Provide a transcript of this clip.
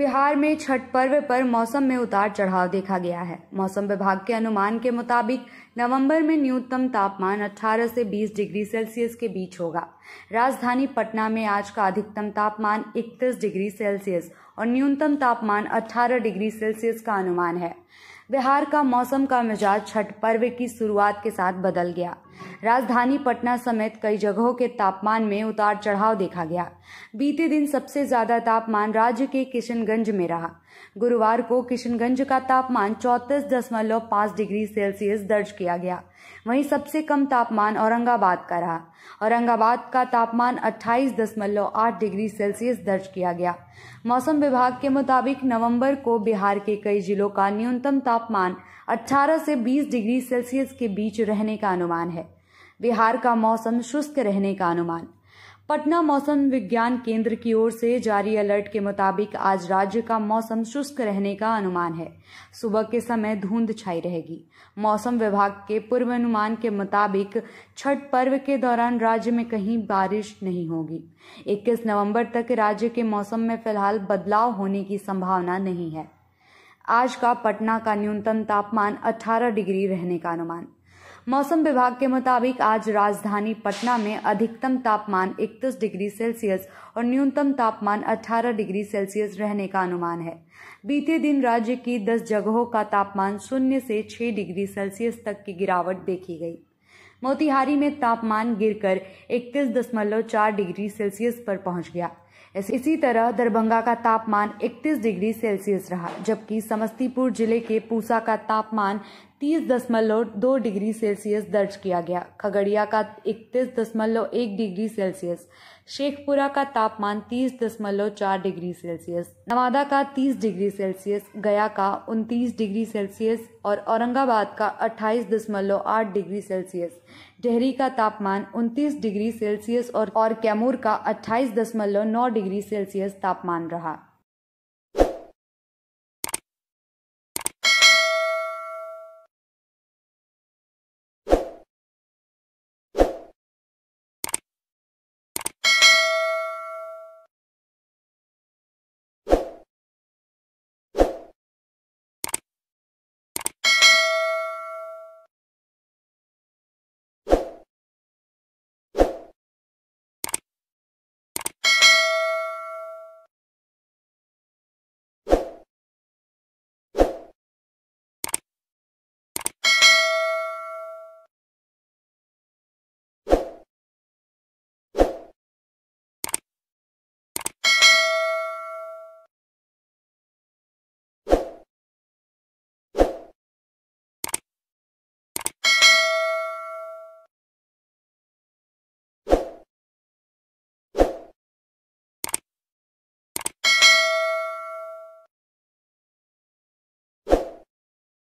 बिहार में छठ पर्व पर मौसम में उतार चढ़ाव देखा गया है मौसम विभाग के अनुमान के मुताबिक नवंबर में न्यूनतम तापमान 18 से 20 डिग्री सेल्सियस के बीच होगा राजधानी पटना में आज का अधिकतम तापमान 31 डिग्री सेल्सियस और न्यूनतम तापमान 18 डिग्री सेल्सियस का अनुमान है बिहार का मौसम का मिजाज छठ पर्व की शुरुआत के साथ बदल गया राजधानी पटना समेत कई जगहों के तापमान में उतार चढ़ाव देखा गया बीते दिन सबसे ज्यादा तापमान राज्य के किशनगंज में रहा गुरुवार को किशनगंज का तापमान चौतीस दशमलव पाँच डिग्री सेल्सियस दर्ज किया गया वहीं सबसे कम तापमान औरंगाबाद का रहा औरंगाबाद का तापमान 28.8 डिग्री सेल्सियस दर्ज किया गया मौसम विभाग के मुताबिक नवंबर को बिहार के कई जिलों का न्यूनतम तापमान 18 से 20 डिग्री सेल्सियस के बीच रहने का अनुमान है बिहार का मौसम शुष्क रहने का अनुमान पटना मौसम विज्ञान केंद्र की ओर से जारी अलर्ट के मुताबिक आज राज्य का मौसम शुष्क रहने का अनुमान है सुबह के समय धुंध छाई रहेगी मौसम विभाग के पूर्वानुमान के मुताबिक छठ पर्व के दौरान राज्य में कहीं बारिश नहीं होगी 21 नवंबर तक राज्य के मौसम में फिलहाल बदलाव होने की संभावना नहीं है आज का पटना का न्यूनतम तापमान 18 डिग्री रहने का अनुमान मौसम विभाग के मुताबिक आज राजधानी पटना में अधिकतम तापमान इकतीस डिग्री सेल्सियस और न्यूनतम तापमान 18 डिग्री सेल्सियस रहने का अनुमान है बीते दिन राज्य की 10 जगहों का तापमान शून्य से 6 डिग्री सेल्सियस तक की गिरावट देखी गई मोतिहारी में तापमान गिरकर 31.4 डिग्री सेल्सियस पर पहुंच गया इसी तरह दरभंगा का तापमान 31 डिग्री सेल्सियस रहा जबकि समस्तीपुर जिले के पूसा का तापमान 30.2 डिग्री सेल्सियस दर्ज किया गया खगड़िया का 31.1 डिग्री सेल्सियस शेखपुरा का तापमान 30.4 डिग्री सेल्सियस नवादा का 30 डिग्री सेल्सियस गया का 29 डिग्री सेल्सियस और औरंगाबाद का 28.8 डिग्री सेल्सियस डेहरी का तापमान 29 डिग्री सेल्सियस और कैमूर का 28.9 नौ डिग्री सेल्सियस तापमान रहा